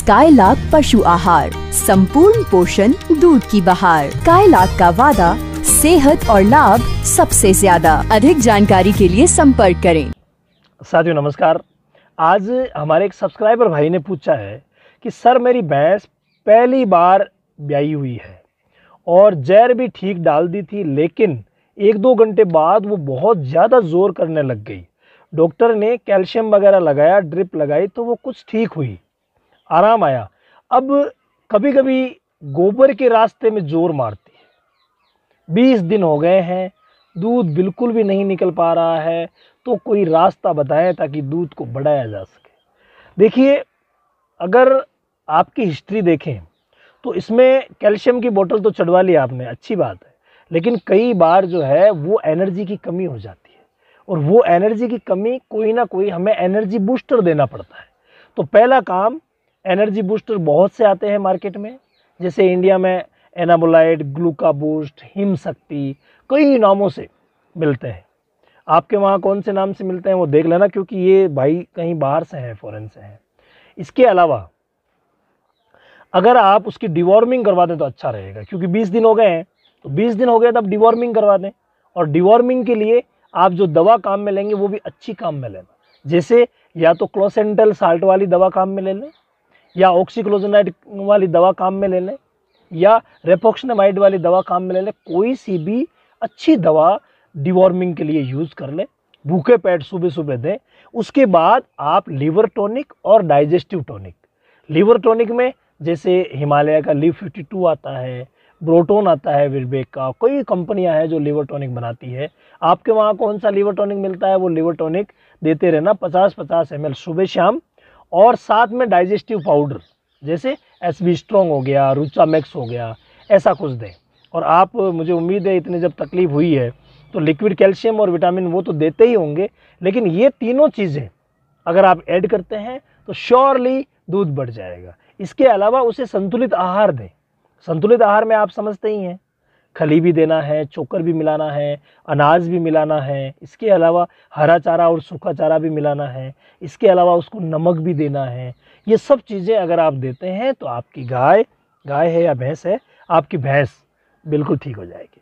स्काईलाक पशु आहार संपूर्ण पोषण दूध की बहार स्काईलाक का वादा सेहत और लाभ सबसे ज्यादा अधिक जानकारी के लिए संपर्क करें साथियों नमस्कार आज हमारे एक सब्सक्राइबर भाई ने पूछा है कि सर मेरी भैंस पहली बार ब्याई हुई है और जहर भी ठीक डाल दी थी लेकिन एक दो घंटे बाद वो बहुत ज़्यादा जोर करने लग गई डॉक्टर ने कैल्शियम वगैरह लगाया ड्रिप लगाई तो वो कुछ ठीक हुई आराम आया अब कभी कभी गोबर के रास्ते में जोर मारती है बीस दिन हो गए हैं दूध बिल्कुल भी नहीं निकल पा रहा है तो कोई रास्ता बताएं ताकि दूध को बढ़ाया जा सके देखिए अगर आपकी हिस्ट्री देखें तो इसमें कैल्शियम की बोतल तो चढ़वा ली आपने अच्छी बात है लेकिन कई बार जो है वो एनर्जी की कमी हो जाती है और वो एनर्जी की कमी कोई ना कोई हमें एनर्जी बूस्टर देना पड़ता है तो पहला काम एनर्जी बूस्टर बहुत से आते हैं मार्केट में जैसे इंडिया में एनाबोलाइट ग्लूका बूस्ट हिम शक्ति कई नामों से मिलते हैं आपके वहाँ कौन से नाम से मिलते हैं वो देख लेना क्योंकि ये भाई कहीं बाहर से हैं फॉरेन से हैं इसके अलावा अगर आप उसकी डिवॉर्मिंग करवा दें तो अच्छा रहेगा क्योंकि 20 दिन हो गए हैं तो 20 दिन हो गए तो आप डिवॉर्मिंग करवा दें और डिवॉर्मिंग के लिए आप जो दवा काम में लेंगे वो भी अच्छी काम में लेना जैसे या तो क्लोसेंटल साल्ट वाली दवा काम में ले लें या ऑक्सीक्लोजोनाइड वाली दवा काम में ले लें या रेपोक्सनेमाइड वाली दवा काम में ले लें कोई सी भी अच्छी दवा डिवॉर्मिंग के लिए यूज़ कर लें भूखे पेट सुबह सुबह दें उसके बाद आप लीवर टॉनिक और डाइजेस्टिव टॉनिक लीवर टॉनिक में जैसे हिमालय का लीव फिफ्टी टू आता है ब्रोटोन आता है विरबेक का कई कंपनियां हैं जो लीवर टॉनिक बनाती है आपके वहाँ कौन सा लीवर टॉनिक मिलता है वो लीवर टॉनिक देते रहना पचास पचास एम सुबह शाम और साथ में डाइजेस्टिव पाउडर जैसे एस बी स्ट्रॉन्ग हो गया रुचा मैक्स हो गया ऐसा कुछ दें और आप मुझे उम्मीद है इतनी जब तकलीफ़ हुई है तो लिक्विड कैल्शियम और विटामिन वो तो देते ही होंगे लेकिन ये तीनों चीज़ें अगर आप ऐड करते हैं तो श्योरली दूध बढ़ जाएगा इसके अलावा उसे संतुलित आहार दें संतुलित आहार में आप समझते ही हैं खली भी देना है चोकर भी मिलाना है अनाज भी मिलाना है इसके अलावा हरा चारा और सूखा चारा भी मिलाना है इसके अलावा उसको नमक भी देना है ये सब चीज़ें अगर आप देते हैं तो आपकी गाय गाय है या भैंस है आपकी भैंस बिल्कुल ठीक हो जाएगी